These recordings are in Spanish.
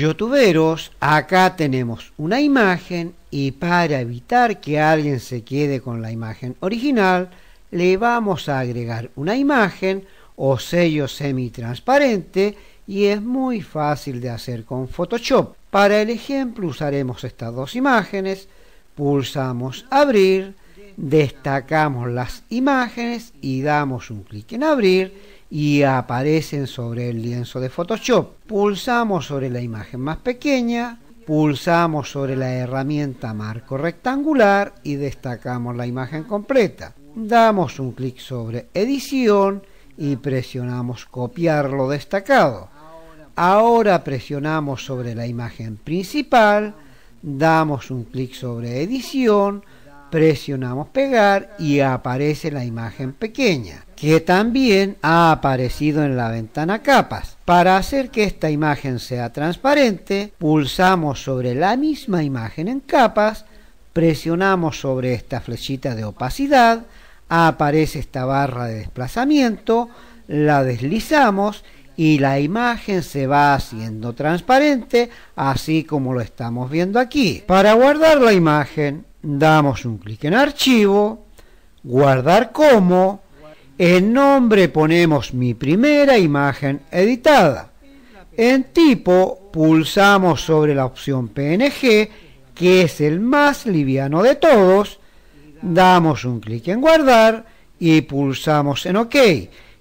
Youtuberos, acá tenemos una imagen y para evitar que alguien se quede con la imagen original, le vamos a agregar una imagen o sello transparente y es muy fácil de hacer con Photoshop. Para el ejemplo usaremos estas dos imágenes, pulsamos abrir destacamos las imágenes y damos un clic en abrir y aparecen sobre el lienzo de Photoshop. Pulsamos sobre la imagen más pequeña, pulsamos sobre la herramienta marco rectangular y destacamos la imagen completa. Damos un clic sobre edición y presionamos copiar lo destacado. Ahora presionamos sobre la imagen principal, damos un clic sobre edición presionamos pegar y aparece la imagen pequeña que también ha aparecido en la ventana capas. Para hacer que esta imagen sea transparente, pulsamos sobre la misma imagen en capas, presionamos sobre esta flechita de opacidad, aparece esta barra de desplazamiento, la deslizamos y la imagen se va haciendo transparente así como lo estamos viendo aquí. Para guardar la imagen damos un clic en archivo, guardar como, en nombre ponemos mi primera imagen editada. En tipo pulsamos sobre la opción PNG, que es el más liviano de todos, damos un clic en guardar y pulsamos en OK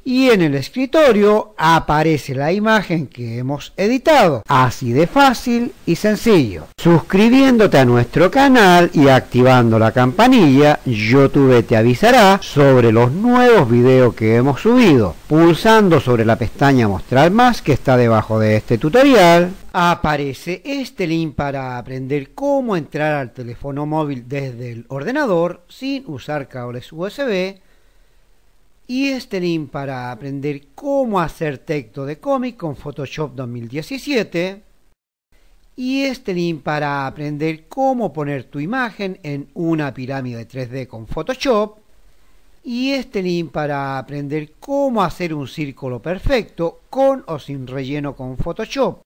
y en el escritorio aparece la imagen que hemos editado. Así de fácil y sencillo. Suscribiéndote a nuestro canal y activando la campanilla, YouTube te avisará sobre los nuevos videos que hemos subido. Pulsando sobre la pestaña Mostrar más que está debajo de este tutorial, aparece este link para aprender cómo entrar al teléfono móvil desde el ordenador sin usar cables USB y este link para aprender cómo hacer texto de cómic con Photoshop 2017 y este link para aprender cómo poner tu imagen en una pirámide 3D con Photoshop y este link para aprender cómo hacer un círculo perfecto con o sin relleno con Photoshop